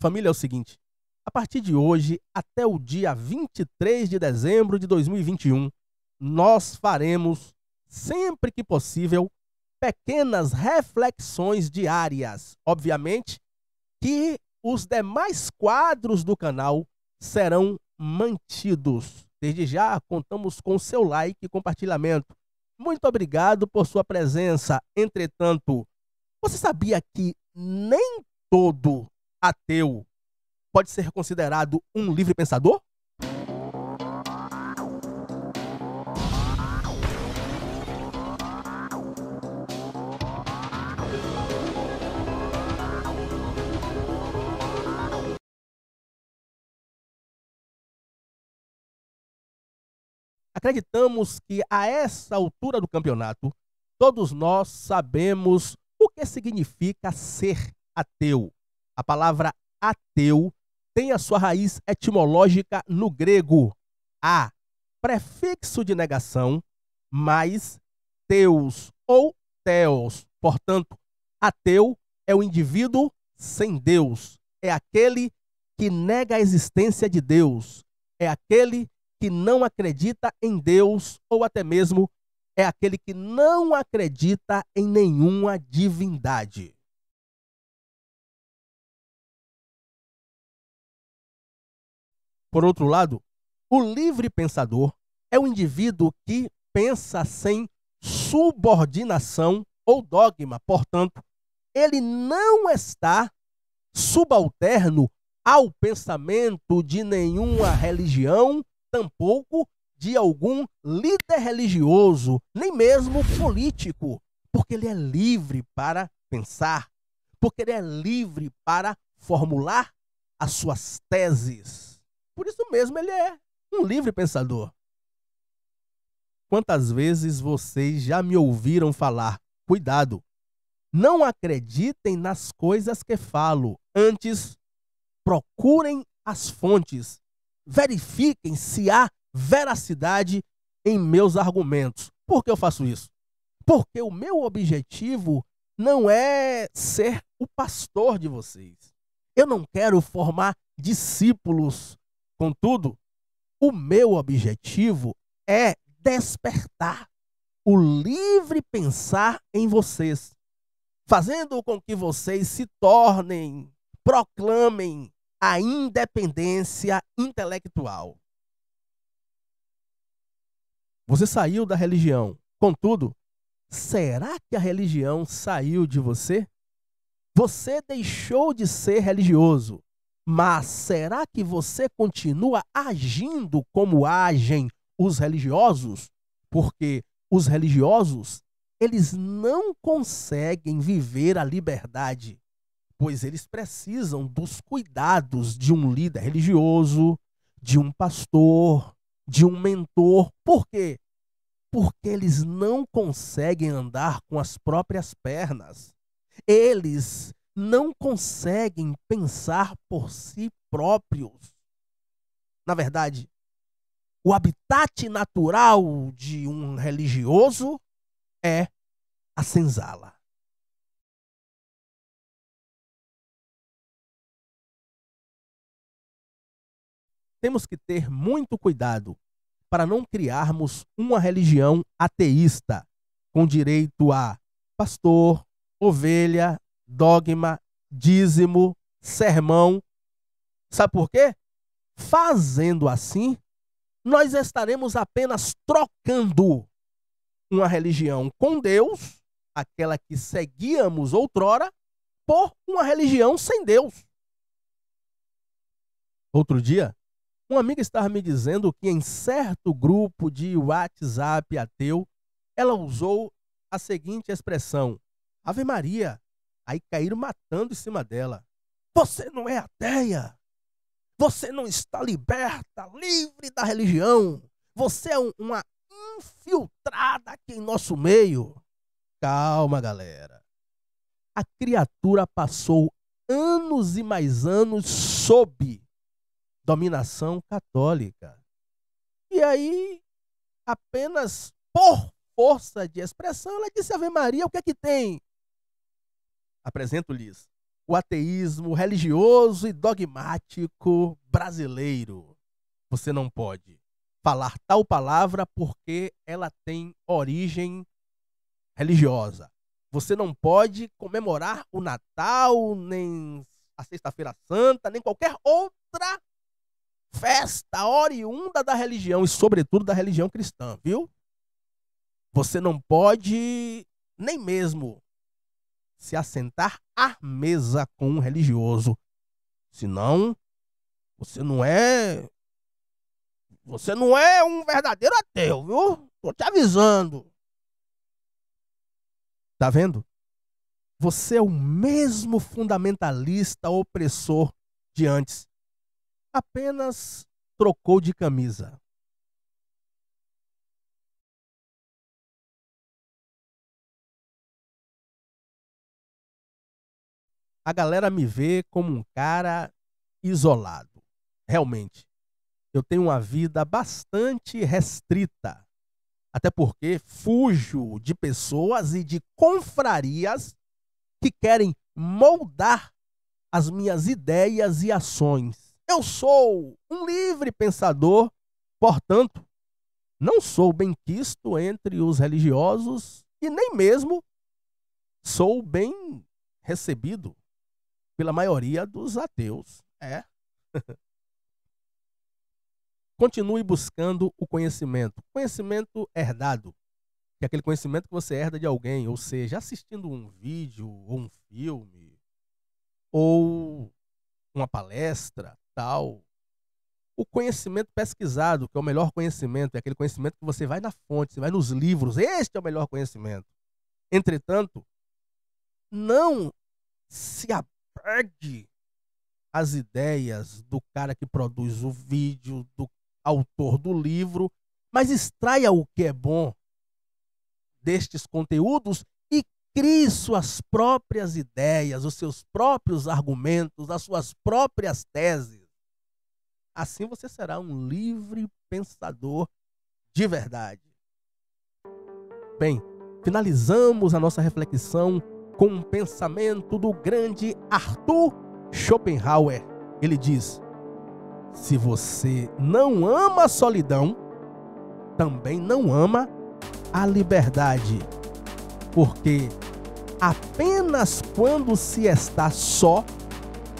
Família, é o seguinte: a partir de hoje até o dia 23 de dezembro de 2021, nós faremos, sempre que possível, pequenas reflexões diárias. Obviamente que os demais quadros do canal serão mantidos. Desde já, contamos com seu like e compartilhamento. Muito obrigado por sua presença. Entretanto, você sabia que nem todo ateu pode ser considerado um livre pensador? Acreditamos que a essa altura do campeonato, todos nós sabemos o que significa ser ateu. A palavra ateu tem a sua raiz etimológica no grego a, prefixo de negação, mais teus ou teos. Portanto, ateu é o indivíduo sem Deus, é aquele que nega a existência de Deus, é aquele que não acredita em Deus ou até mesmo é aquele que não acredita em nenhuma divindade. Por outro lado, o livre pensador é o indivíduo que pensa sem subordinação ou dogma, portanto, ele não está subalterno ao pensamento de nenhuma religião, tampouco de algum líder religioso, nem mesmo político, porque ele é livre para pensar, porque ele é livre para formular as suas teses. Por isso mesmo ele é um livre pensador. Quantas vezes vocês já me ouviram falar? Cuidado! Não acreditem nas coisas que falo, antes procurem as fontes, verifiquem se há veracidade em meus argumentos. Por que eu faço isso? Porque o meu objetivo não é ser o pastor de vocês. Eu não quero formar discípulos Contudo, o meu objetivo é despertar o livre pensar em vocês, fazendo com que vocês se tornem, proclamem a independência intelectual. Você saiu da religião. Contudo, será que a religião saiu de você? Você deixou de ser religioso mas será que você continua agindo como agem os religiosos? Porque os religiosos, eles não conseguem viver a liberdade, pois eles precisam dos cuidados de um líder religioso, de um pastor, de um mentor. Por quê? Porque eles não conseguem andar com as próprias pernas. Eles não conseguem pensar por si próprios. Na verdade, o habitat natural de um religioso é a senzala. Temos que ter muito cuidado para não criarmos uma religião ateísta, com direito a pastor, ovelha, dogma, dízimo, sermão. Sabe por quê? Fazendo assim, nós estaremos apenas trocando uma religião com Deus, aquela que seguíamos outrora, por uma religião sem Deus. Outro dia, uma amiga estava me dizendo que em certo grupo de WhatsApp ateu, ela usou a seguinte expressão: Ave Maria, Aí caíram matando em cima dela. Você não é ateia. Você não está liberta, livre da religião. Você é uma infiltrada aqui em nosso meio. Calma, galera. A criatura passou anos e mais anos sob dominação católica. E aí, apenas por força de expressão, ela disse Ave Maria, o que é que tem? Apresento-lhes o ateísmo religioso e dogmático brasileiro. Você não pode falar tal palavra porque ela tem origem religiosa. Você não pode comemorar o Natal, nem a Sexta-feira Santa, nem qualquer outra festa oriunda da religião e, sobretudo, da religião cristã, viu? Você não pode nem mesmo se assentar à mesa com um religioso. Senão, você não é. Você não é um verdadeiro ateu, viu? Tô te avisando. Tá vendo? Você é o mesmo fundamentalista opressor de antes. Apenas trocou de camisa. a galera me vê como um cara isolado. Realmente, eu tenho uma vida bastante restrita. Até porque fujo de pessoas e de confrarias que querem moldar as minhas ideias e ações. Eu sou um livre pensador, portanto, não sou bem quisto entre os religiosos e nem mesmo sou bem recebido pela maioria dos ateus. É. Continue buscando o conhecimento. Conhecimento herdado, que é aquele conhecimento que você herda de alguém, ou seja, assistindo um vídeo, ou um filme, ou uma palestra, tal. O conhecimento pesquisado, que é o melhor conhecimento, é aquele conhecimento que você vai na fonte, você vai nos livros, este é o melhor conhecimento. Entretanto, não se perde as ideias do cara que produz o vídeo, do autor do livro, mas extraia o que é bom destes conteúdos e crie suas próprias ideias, os seus próprios argumentos, as suas próprias teses. Assim você será um livre pensador de verdade. Bem, finalizamos a nossa reflexão com um pensamento do grande Arthur Schopenhauer. Ele diz: Se você não ama a solidão, também não ama a liberdade. Porque apenas quando se está só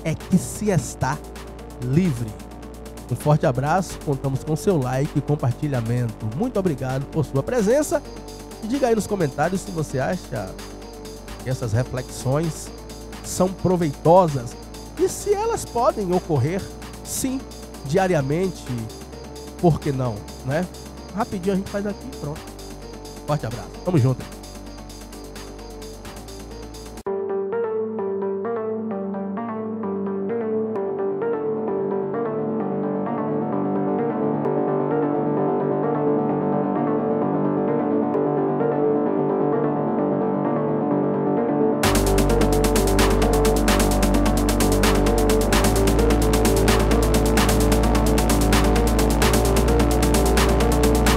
é que se está livre. Um forte abraço, contamos com seu like e compartilhamento. Muito obrigado por sua presença. E diga aí nos comentários se você acha essas reflexões são proveitosas e se elas podem ocorrer, sim, diariamente, por que não, né? Rapidinho a gente faz aqui, pronto. Forte abraço, tamo junto.